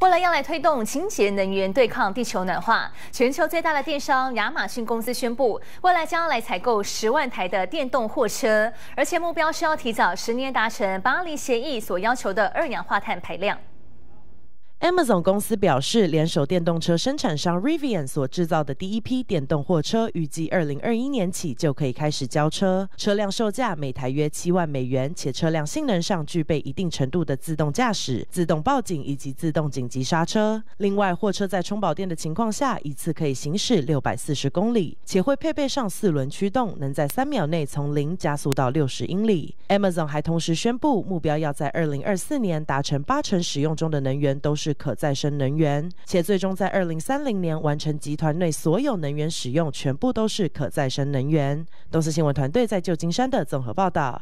为了要来推动清洁能源对抗地球暖化，全球最大的电商亚马逊公司宣布，未来将要来采购十万台的电动货车，而且目标是要提早十年达成巴黎协议所要求的二氧化碳排量。Amazon 公司表示，联手电动车生产商 Rivian 所制造的第一批电动货车，预计二零二一年起就可以开始交车。车辆售价每台约七万美元，且车辆性能上具备一定程度的自动驾驶、自动报警以及自动紧急刹车。另外，货车在充饱电的情况下，一次可以行驶六百四十公里，且会配备上四轮驱动，能在三秒内从零加速到六十英里。Amazon 还同时宣布，目标要在二零二四年达成八成使用中的能源都是。可再生能源，且最终在二零三零年完成集团内所有能源使用，全部都是可再生能源。《东森新闻》团队在旧金山的综合报道。